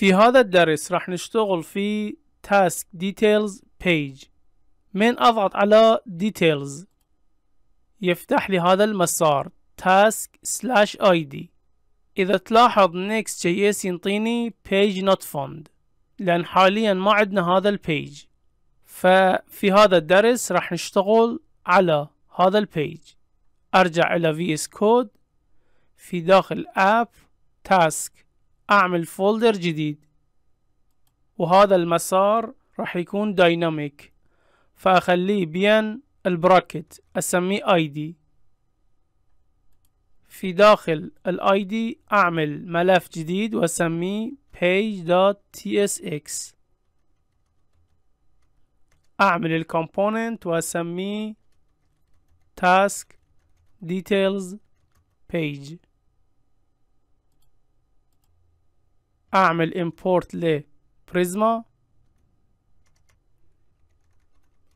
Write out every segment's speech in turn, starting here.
في هذا الدرس راح نشتغل في تاسك ديتيلز بيج من أضغط على ديتيلز يفتح لي هذا المسار تاسك سلاش اي دي إذا تلاحظ Next.js ينطيني page not found لأن حاليا ما عندنا هذا البيج ففي هذا الدرس راح نشتغل على هذا البيج أرجع إلى VS Code في داخل app task اعمل فولدر جديد وهذا المسار راح يكون دايناميك فاخليه بين البراكت اسميه اي دي في داخل الاي دي اعمل ملف جديد واسميه page.tsx اعمل الكومبوننت واسميه task details page اعمل امبورت لبريزما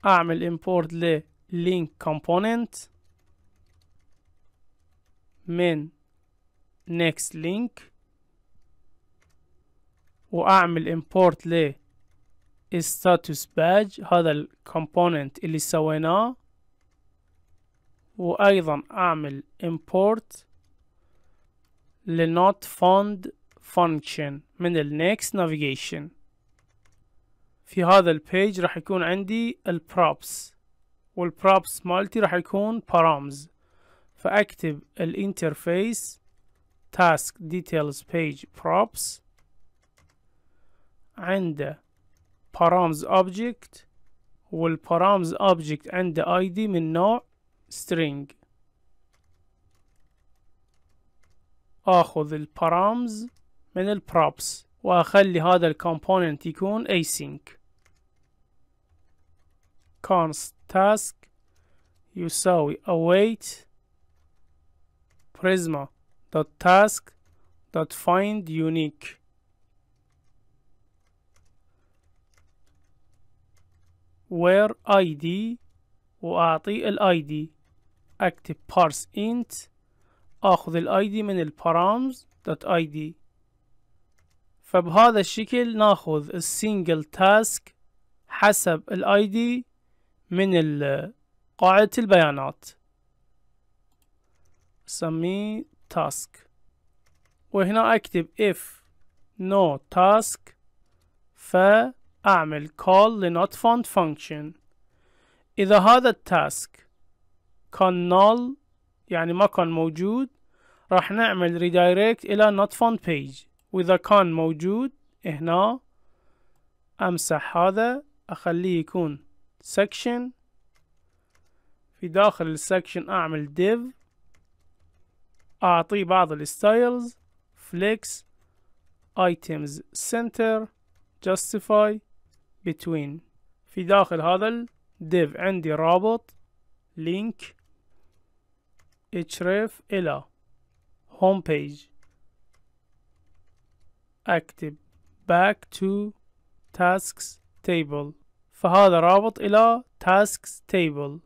اعمل امبورت للينك كومبوننت من نيكست لينك واعمل امبورت ل status badge هذا الكومبوننت اللي سويناه وايضا اعمل امبورت لنوت فوند function من ال next navigation في هذا البيج راح يكون عندي ال props وال props مالتي راح يكون params فاكتب الانترفيس task details page props عنده params object params object عنده id من نوع string اخذ params من البروبس واخلي هذا الكومبوننت يكون async const task يساوي await prisma dot task dot find unique where id واعطي ال id اكتب parse int اخذ ال id من ال params dot id فبهذا الشكل ناخذ السينجل تاسك حسب الاي دي من قاعدة البيانات سميه تاسك وهنا اكتب if no task فاعمل call لنوت found function اذا هذا التاسك كان null يعني ما كان موجود راح نعمل redirect الى not found page وإذا كان موجود هنا أمسح هذا أخليه يكون section في داخل السكشن أعمل div أعطيه بعض الستايلز flex items center justify between في داخل هذا الديف عندي رابط link اتشرف إلى هوم بيج أكتب back to tasks table فهذا رابط إلى tasks table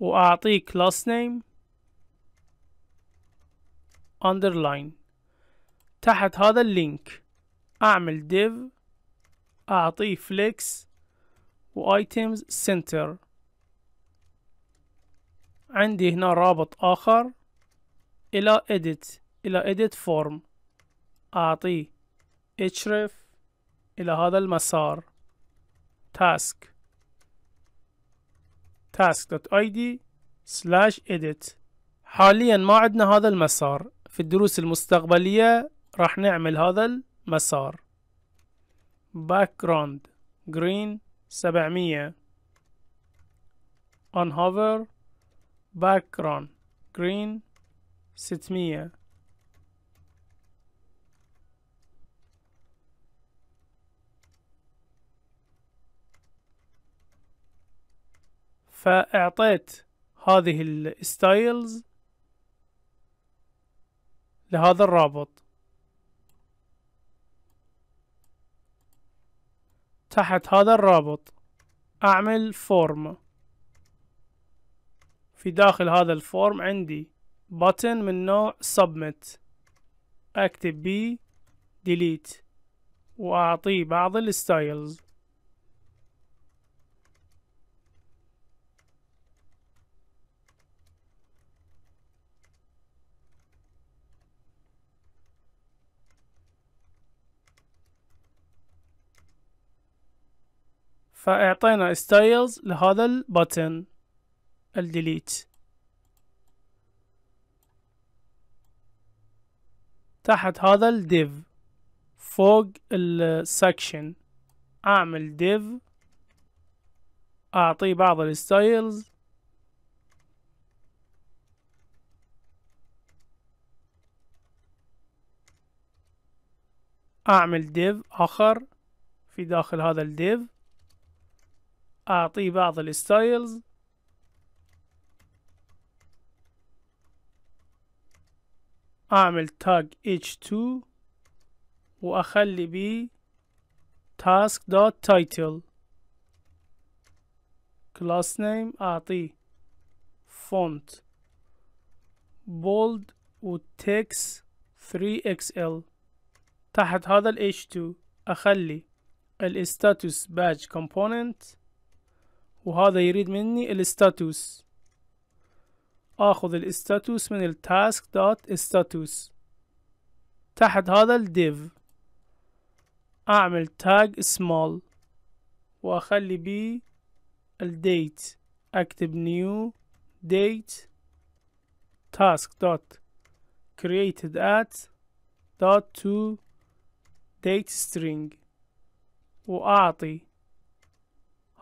وأعطيه class name underline تحت هذا اللينك أعمل div أعطيه flex و items center عندي هنا رابط آخر إلى edit إلى edit form أعطيه اشرف إلى هذا المسار task task.id slash edit حاليا ما عندنا هذا المسار في الدروس المستقبلية راح نعمل هذا المسار background green 700 on hover background green 600 فاعطيت هذه الستايلز لهذا الرابط تحت هذا الرابط اعمل فورم في داخل هذا الفورم عندي بutton من نوع submit اكتب بيه delete واعطيه بعض الستايلز فاعطينا ستايلز لهذا البتن الديليت تحت هذا الديف فوق السكشن اعمل ديف اعطيه بعض الستايلز اعمل ديف اخر في داخل هذا الديف أعطيه بعض الستايلز أعمل تاج h2 وأخلي بيه task.title dot class name أعطيه font bold و text 3xl تحت هذا ال h2 أخلي ال status badge component وهذا يريد مني الستاتوس اخذ الستاتوس من التاسك دوت status تحت هذا الديف اعمل تاج سمول واخلي بيه الديت اكتب نيو date تاسك دوت created at dot to date string واعطي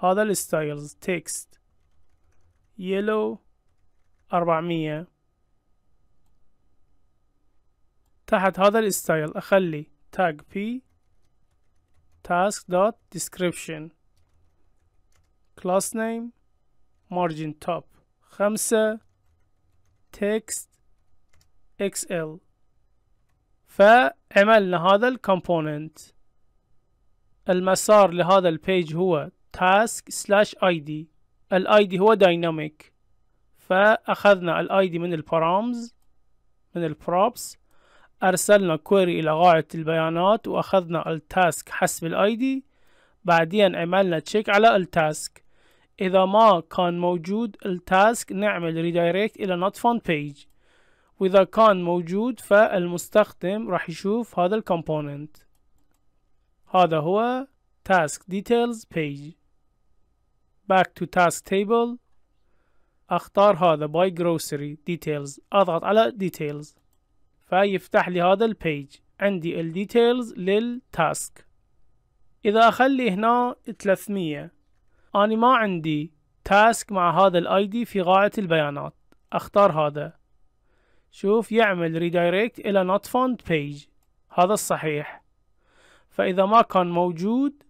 هذا الستايلز تكست يلو أربعمية تحت هذا الستايل أخلي تاج p task dot description class name margin top خمسة text xl فعملنا هذا الكومبوننت المسار لهذا البيج هو task slash id ال id هو dynamic فأخذنا ال id من البارامز من البروبس أرسلنا query إلى غاية البيانات وأخذنا التاسك حسب ال id بعدين عملنا تشيك على التاسك إذا ما كان موجود التاسك نعمل redirect إلى not found page وإذا كان موجود فالمستخدم راح يشوف هذا الكومبوننت هذا هو task details page back to task table اختار هذا buy grocery details اضغط على details فيفتح لي هذا البيج عندي الديتيلز للتاسك اذا اخلي هنا 300 انا ما عندي تاسك مع هذا الاي دي في قاعة البيانات اختار هذا شوف يعمل ريدايركت الى not found page هذا الصحيح فاذا ما كان موجود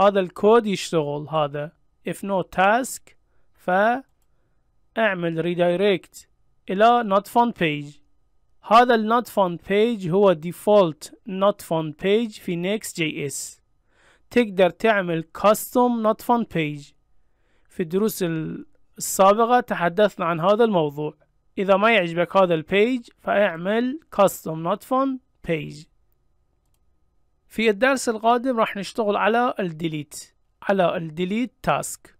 هذا الكود يشتغل هذا if no task فاعمل redirect إلى not found page هذا ال not found page هو default not found page في Next.js تقدر تعمل custom not found page في الدروس السابقة تحدثنا عن هذا الموضوع إذا ما يعجبك هذا البيج فاعمل custom not found page في الدرس القادم راح نشتغل على الديليت على الديليت تاسك